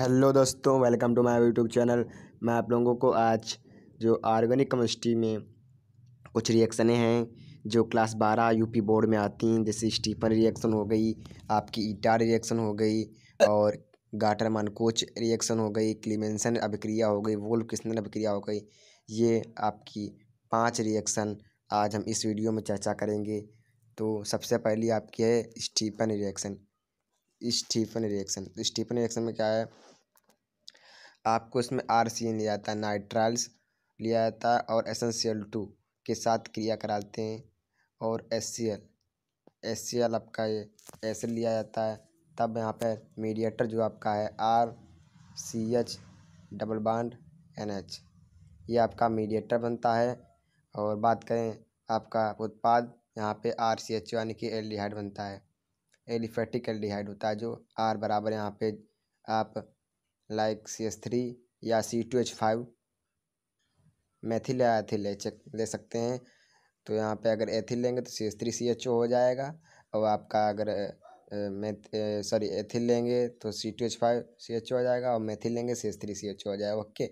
hello दोस्तों welcome to my YouTube channel मैं आप लोगों को आज जो ऑर्गेनिक केमिस्ट्री में कुछ रिएक्शनें हैं जो क्लास बारह यूपी बोर्ड में आती हैं जैसे स्टीफन रिएक्शन हो गई आपकी ईटार रिएक्शन हो गई और गाटर मानकोच रिएक्शन हो गई क्लीमेंसन अभिक्रिया हो गई वोल्फ किस्नन अभिक्रिया हो गई ये आपकी पाँच रिएक्शन आज हम इस वीडियो में चर्चा करेंगे तो सबसे पहली आपकी है Stephen reaction Stephen reaction Stephen reaction में क्या है आपको इसमें आर सी एन लिया जाता है नाइट्राइल्स लिया जाता है और S N C L two के साथ क्रिया कराते हैं और S C L S C L आपका ये एल लिया जाता है तब यहाँ पर मीडिएटर जो आपका है R C H double bond N H ये आपका मीडिएटर बनता है और बात करें आपका उत्पाद यहाँ पे आर सी एच यानी कि एल्डिहाइड बनता है एलिफेटिक एल्डिहाइड होता है जो आर बराबर यहाँ पे आप लाइक सी एस थ्री या C two H five methyl या एथिल ले चेक ले सकते हैं तो यहाँ पे अगर एथिल लेंगे तो C S three C H O हो जाएगा और आपका अगर मैथ सॉरी एथिल लेंगे तो C two H five C H O हो जाएगा और मैथिल लेंगे C S three C H O हो जाएगा ओके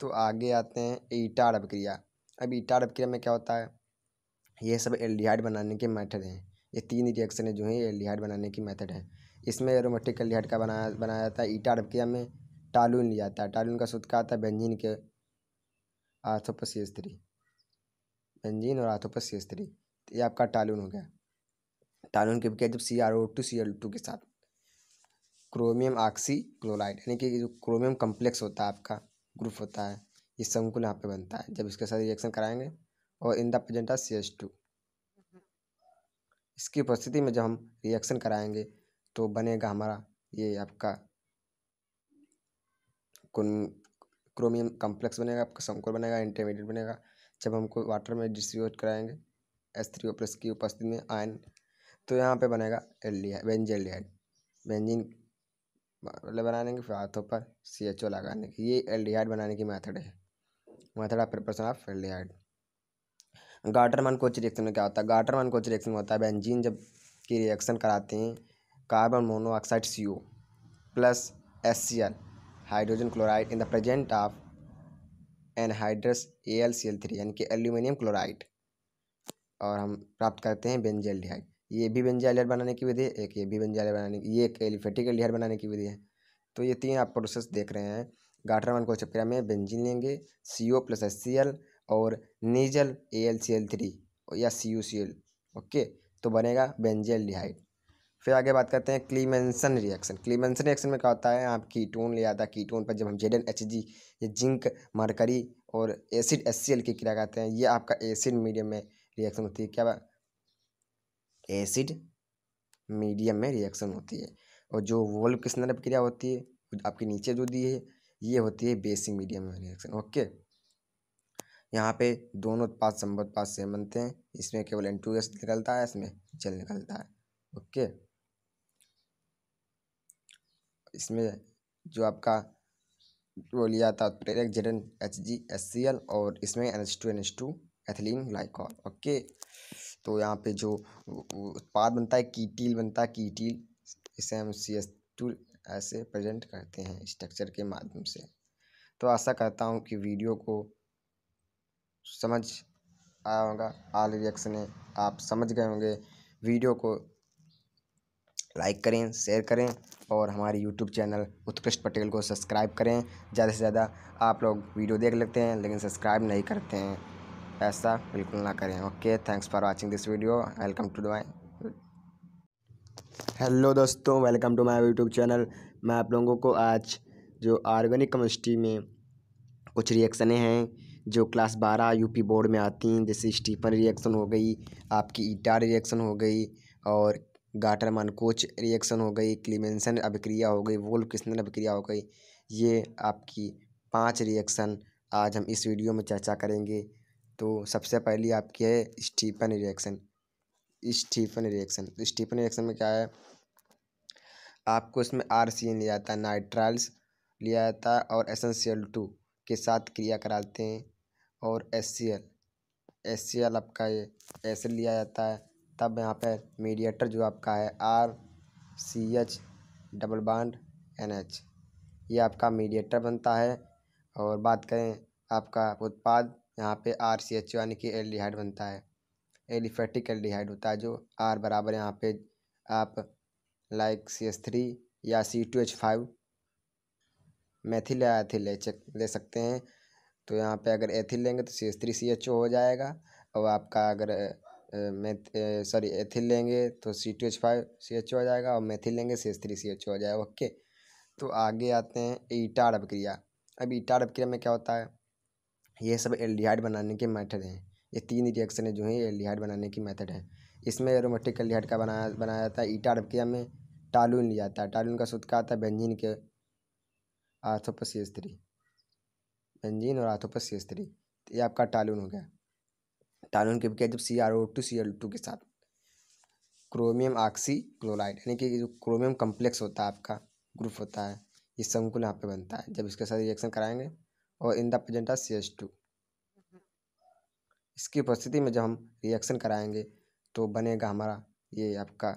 तो आगे आते हैं ईटा अरब क्रिया अब ईटा अरब क्रिया में क्या होता है ये सब एल्डिहाइड बनाने के मैटर हैं ये तीन रिएक्शन है जो है ये लिहाड बनाने की मेथड है इसमें एरोमेटिकल लिहाड का बनाया बनाया जाता है ईटा अरबिया में टालून लिया जाता है टालून का सूत्र का आता है बेंजीन के आर्थोपसी स्त्री बेंजीन और आर्थोपसी स्त्री तो ये आपका टालून हो गया टालून की क्या जब C R O two C L two के साथ क्रोमियम ऑक्सी क्लोराइड यानी कि जो क्रोमियम कम्प्लेक्स होता है आपका ग्रुप होता है ये संकुल यहाँ पे बनता है जब इसके साथ रिएक्शन कराएंगे और in the presence C S two इसकी उपस्थिति में जब हम रिएक्शन कराएंगे तो बनेगा हमारा ये आपका क्रोमियम कॉम्प्लेक्स बनेगा आपका संकुल बनेगा इंटरमीडिएट बनेगा जब हमको वाटर में डिस्ट्रीब्यूट कराएंगे एस थ्री ओ प्लस की उपस्थिति में आयन तो यहाँ पे बनेगा एल्डिहाइड बेंजेल्डिहाइड बेंजिन वाले बनाने के हाथों पर सी एच ओ लगाने की ये एल्डिहाइड बनाने की मेथड है method of preparation of aldehyde Gattermann Koch reaction में क्या होता है गाटरमैन कोच रिएक्शन होता है बेंजीन जब की रिएक्शन कराते हैं carbon monoxide C O plus S C L hydrogen chloride in the present of anhydrous A L C L three यानी कि एल्यूमिनियम क्लोराइड और हम प्राप्त करते हैं बेंजेल्डिहाइड ये भी बेंजेल्डिहाइड बनाने की विधि है एक ये भी बेंजेल्डिहाइड बनाने की ये एक एलिफेटिक एल्डिहाइड बनाने की विधि है तो ये तीन आप प्रोसेस देख रहे हैं गाठरमन को चक्रिया में बेंजीन लेंगे C O plus S C L और नीजल A L C L three या C U C L okay तो बनेगा बेंजेल डिहाइड फिर आगे बात करते हैं क्लीमेंसन रिएक्शन क्लीमेंसन रिएक्शन में क्या होता है आप कीटोन ले आता है कीटोन पर जब हम जेड एन एच जी या जिंक मरकरी और एसिड एस सी एल की क्रिया करते हैं ये आपका एसिड मीडियम में रिएक्शन होती है क्या एसिड मीडियम में रिएक्शन होती है और जो वोल्व किस नर क्रिया होती है आपके नीचे जो दी है ये होती है बेसिक मीडियम में रिएक्शन ओके यहाँ पे दोनों उत्पाद संभव उत्पाद सेम बनते हैं इसमें केवल एन टू एस निकलता है इसमें जल निकलता है ओके इसमें जो आपका वो लिया था प्रेरक जेडन H G S C L और इसमें N H two N H two ethylene glycol okay तो यहाँ पे जो उत्पाद बनता है कीटील बनता है कीटील इसे हम सी एस टू ऐसे प्रेजेंट करते हैं स्ट्रक्चर के माध्यम से तो आशा करता हूँ कि वीडियो को समझ आया होगा रिएक्शन रिएक्शनें आप समझ गए होंगे वीडियो को लाइक करें शेयर करें और हमारे यूट्यूब चैनल उत्कृष्ट पटेल को सब्सक्राइब करें ज़्यादा से ज़्यादा आप लोग वीडियो देख लेते हैं लेकिन सब्सक्राइब नहीं करते हैं ऐसा बिल्कुल ना करें okay thanks for watching this video welcome to दाई हेलो दोस्तों welcome to my YouTube channel मैं आप लोगों को आज जो ऑर्गेनिक कमिस्ट्री में कुछ रिएक्शनें हैं जो क्लास बारह यूपी बोर्ड में आती हैं जैसे स्टीफन रिएक्शन हो गई आपकी ईटा रिएक्शन हो गई और गाटर मानकोच रिएक्शन हो गई क्लीमेंसन अभिक्रिया हो गई वोल किसन अभिक्रिया हो गई ये आपकी पांच रिएक्शन आज हम इस वीडियो में चर्चा करेंगे तो सबसे पहली आपकी है स्टीफन रिएक्शन स्टीफन रिएक्शन तो स्टीफन रिएक्शन में क्या है आपको इसमें आर सी एन लिया जाता है नाइट्राइल्स लिया जाता है और एसेंशियल टू के साथ क्रिया कराते हैं और S C L S C L आपका ये ऐसे लिया जाता है तब यहाँ पर मीडिएटर जो आपका है R C H double bond N H ये आपका मीडिएटर बनता है और बात करें आपका उत्पाद यहाँ पे आर सी एच यानी कि एल्डिहाइड बनता है एलिफेटिक एल्डिहाइड होता है जो आर बराबर यहाँ पे आप लाइक सी एस थ्री या C two H five methyl या एथिल ले ले सकते हैं तो यहाँ पे अगर एथिल लेंगे तो C S three C H O हो जाएगा और आपका अगर मैथ सॉरी एथिल लेंगे तो C two H five C H O हो जाएगा और मैथिल लेंगे C S three C H O हो जाएगा ओके तो आगे आते हैं ईटा अरब अब ईटा अरब में क्या होता है ये सब हाइड बनाने के मैथड हैं ये तीन रिएक्शन है जो है हाइड बनाने की मेथड है इसमें एरोमेटिक एल्डिहाइड का बनाया बनाया जाता है ईटा अरब में टालून लिया जाता है टालून का शुद्ध क्या आता है बेंजीन के आर्थोपस सी थ्री बेंजीन और आर्थोपस सी थ्री तो ये आपका टालून हो गया टालून के क्या जब C R O two C L two के साथ क्रोमियम ऑक्सी क्लोराइड यानी कि जो क्रोमियम कम्प्लेक्स होता है आपका ग्रुप होता है ये संकुल यहाँ पे बनता है जब इसके साथ रिएक्शन कराएंगे और in the presence C H two इसकी उपस्थिति में जब हम रिएक्शन कराएंगे तो बनेगा हमारा ये आपका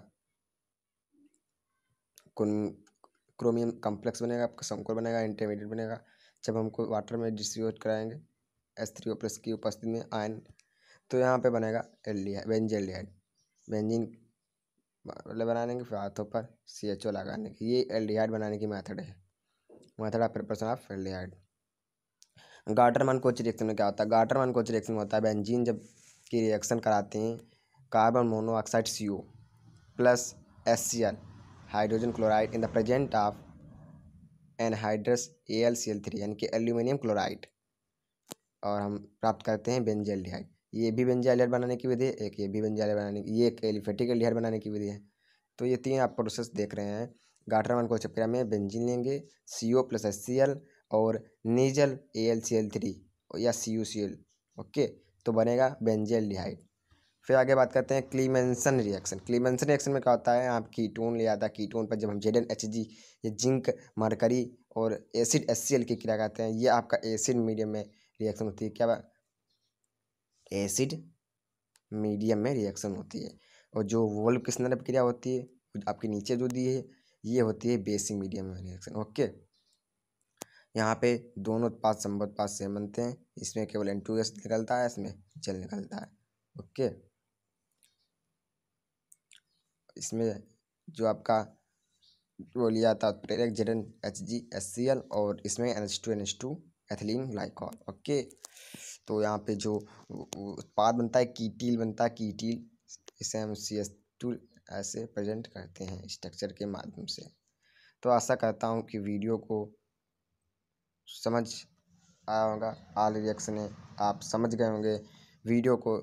क्रोमियम कम्प्लेक्स बनेगा आपका समकोर बनेगा इंटरमीडिएट बनेगा जब हमको वाटर में डिस्ट्रीब्यूट कराएंगे एस थ्री ओ प्लस की उपस्थिति में आयन तो यहाँ पे बनेगा एल्डिहाइड बेंजेल्डिहाइड बेंजिन वाले बनाने के फिर हाथों पर सी एच ओ लगाने की ये एल्डिहाइड बनाने की मेथड है method of preparation of aldehyde Mann Koch reaction में क्या होता है गार्टर मन कोच रिएक्शन में होता है बेंजीन जब की रिएक्शन कराते हैं carbon monoxide C O plus S C L hydrogen chloride in the present of anhydrous A L C L three यानी कि एल्यूमिनियम क्लोराइड और हम प्राप्त करते हैं बेंजेल्डिहाइड ये भी बेंजालियर बनाने की विधि है एक ये भी बेंजालियर बनाने की ये एक एलिफेटिक एल्डिहाइड बनाने की विधि है तो ये तीन आप प्रोसेस देख रहे हैं वन को चक्रिया में बेंजिन लेंगे C O plus S C L और नीजल A L C L three या C U C L okay तो बनेगा बेंजेल्डिहाइड फिर आगे बात करते हैं क्लीमेंसन रिएक्शन क्लीमेंसन रिएक्शन में क्या होता है आप कीटोन ले आता है कीटोन पर जब हम जेड एन एच जी ये जिंक मरकरी और एसिड एस सी एल की क्रिया करते हैं ये आपका एसिड मीडियम में रिएक्शन होती है क्या एसिड मीडियम में रिएक्शन होती है और जो वोल्व किस नर क्रिया होती है आपके नीचे जो दी है ये होती है बेसिक मीडियम में रिएक्शन ओके यहाँ पे दोनों उत्पाद संभव उत्पाद से बनते हैं इसमें केवल एन टू निकलता है इसमें जल निकलता है ओके इसमें जो आपका वो लिया था प्रेरक H G S C L और इसमें N H two N H two ethylene glycol okay तो यहाँ पे जो उत्पाद बनता है कीटील बनता है कीटील इसे हम सी एस टू ऐसे प्रेजेंट करते हैं स्ट्रक्चर के माध्यम से तो आशा करता हूँ कि वीडियो को समझ आया होगा आल रिएक्शन आप समझ गए होंगे वीडियो को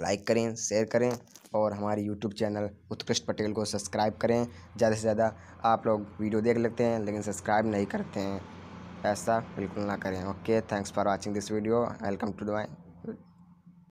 लाइक करें शेयर करें और हमारे यूट्यूब चैनल उत्कृष्ट पटेल को सब्सक्राइब करें ज़्यादा से ज़्यादा आप लोग वीडियो देख लेते हैं लेकिन सब्सक्राइब नहीं करते हैं ऐसा बिल्कुल ना करें okay thanks for watching this video welcome to my